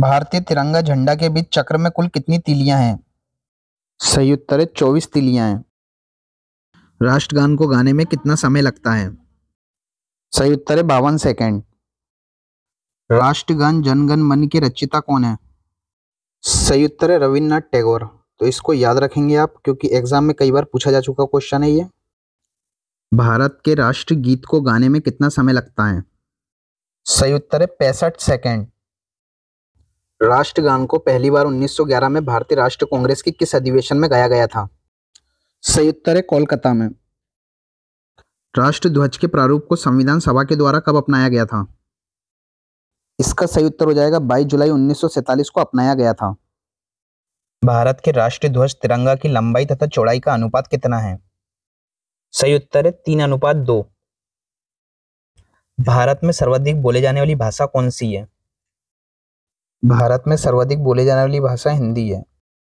भारतीय तिरंगा झंडा के बीच चक्र में कुल कितनी तिलियां हैं सही उत्तर है चौबीस तिलियां हैं राष्ट्रगान को गाने में कितना समय लगता है सही उत्तर है बावन सेकेंड राष्ट्रगान जनगण मन के रचिता कौन है सही उत्तर है रविन्द्रनाथ टैगोर तो इसको याद रखेंगे आप क्योंकि एग्जाम में कई बार पूछा जा चुका क्वेश्चन है ये भारत के राष्ट्र गीत को गाने में कितना समय लगता है सही उत्तर है पैंसठ सेकेंड राष्ट्रगान को पहली बार 1911 में भारतीय राष्ट्रीय कांग्रेस के किस अधिवेशन में गाया गया था सही उत्तर है कोलकाता में राष्ट्र ध्वज के प्रारूप को संविधान सभा के द्वारा कब अपनाया गया था इसका सही उत्तर हो जाएगा 22 जुलाई 1947 को अपनाया गया था भारत के राष्ट्रीय ध्वज तिरंगा की लंबाई तथा चौड़ाई का अनुपात कितना है सही उत्तर है तीन अनुपात दो भारत में सर्वाधिक बोले जाने वाली भाषा कौन सी है भारत में सर्वाधिक बोले जाने वाली भाषा हिंदी है